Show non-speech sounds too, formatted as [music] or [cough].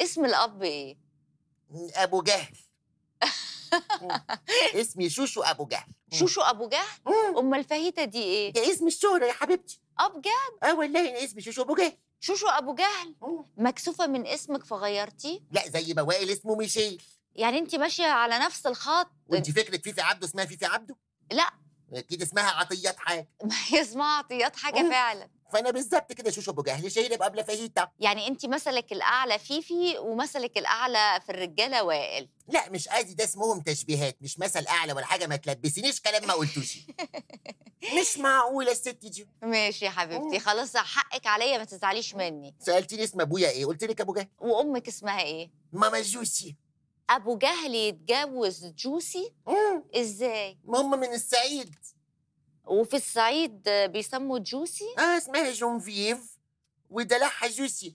اسم الاب ايه ابو جهل اسمي شوشو ابو جهل شوشو ابو جهل امال الفهيتة دي ايه ده اسم الشهره يا حبيبتي اه بجد اه والله اسمي شوشو ابو جهل شوشو ابو جهل مكسوفه من اسمك فغيرتيه لا زي ما وائل اسمه ميشيل يعني انت ماشيه على نفس الخط وانت فكرة فيفي عبده اسمها فيفي عبده لا اكيد اسمها عطيات حاجه ما [laughs] هي اسمها عطيات حاجه فعلا فانا بالظبط كده شوشو ابو جهل شهير قبل فهيتا يعني انت مثلك الاعلى فيفي ومثلك الاعلى في الرجاله وائل لا مش قادي ده اسمهم تشبيهات مش مثل اعلى ولا حاجه ما تلبسينيش كلام ما قلتوش [laughs] مش معقوله الست دي ماشي يا حبيبتي خلاص حقك عليا ما تزعليش مني سالتيني اسم ابويا ايه قلت لك ابو جهل وامك اسمها ايه ماما جوسي ابو جهل يتجوز جوسي مم. ازاي ماما من الصعيد وفي الصعيد بيسموا جوسي اه اسمها جونفييف ودلعها جوسي